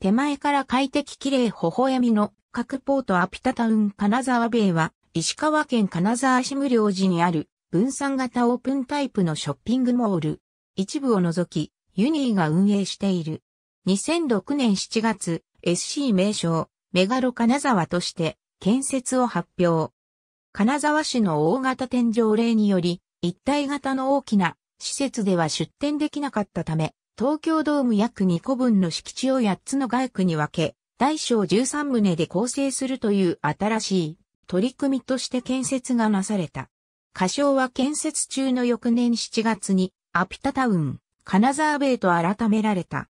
手前から快適綺麗微笑みの各ポートアピタタウン金沢米は石川県金沢市無料寺にある分散型オープンタイプのショッピングモール。一部を除きユニーが運営している。2006年7月 SC 名称メガロ金沢として建設を発表。金沢市の大型天井令により一体型の大きな施設では出店できなかったため東京ドーム約2個分の敷地を8つの街区に分け、大小13棟で構成するという新しい取り組みとして建設がなされた。仮称は建設中の翌年7月にアピタタウン、金沢ベイと改められた。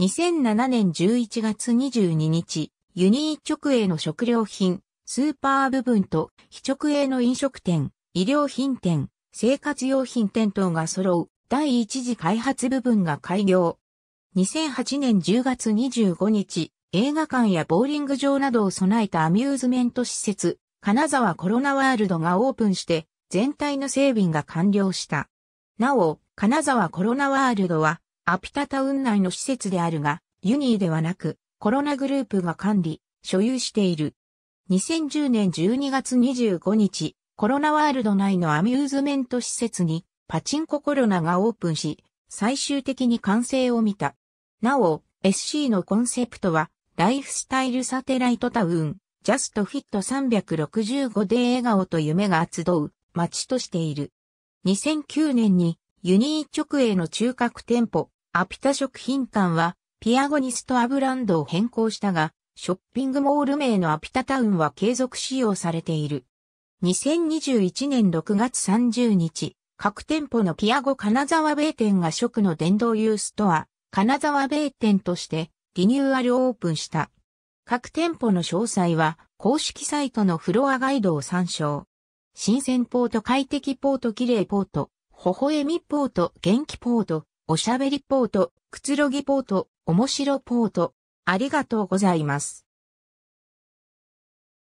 2007年11月22日、ユニー直営の食料品、スーパー部分と非直営の飲食店、医療品店、生活用品店等が揃う第一次開発部分が開業。2008年10月25日、映画館やボーリング場などを備えたアミューズメント施設、金沢コロナワールドがオープンして、全体の整備が完了した。なお、金沢コロナワールドは、アピタタウン内の施設であるが、ユニーではなく、コロナグループが管理、所有している。2010年12月25日、コロナワールド内のアミューズメント施設に、パチンココロナがオープンし、最終的に完成を見た。なお、SC のコンセプトは、ライフスタイルサテライトタウン、ジャストフィット365で笑顔と夢が集う街としている。2009年にユニー直営の中核店舗、アピタ食品館は、ピアゴニストアブランドを変更したが、ショッピングモール名のアピタタウンは継続使用されている。2021年6月30日、各店舗のピアゴ金沢米店が食の電動ユースとは、金沢米店としてリニューアルオープンした。各店舗の詳細は公式サイトのフロアガイドを参照。新鮮ポート快適ポート綺麗ポート、微笑みポート元気ポート、おしゃべりポート、くつろぎポート、おもしろポート、ありがとうございます。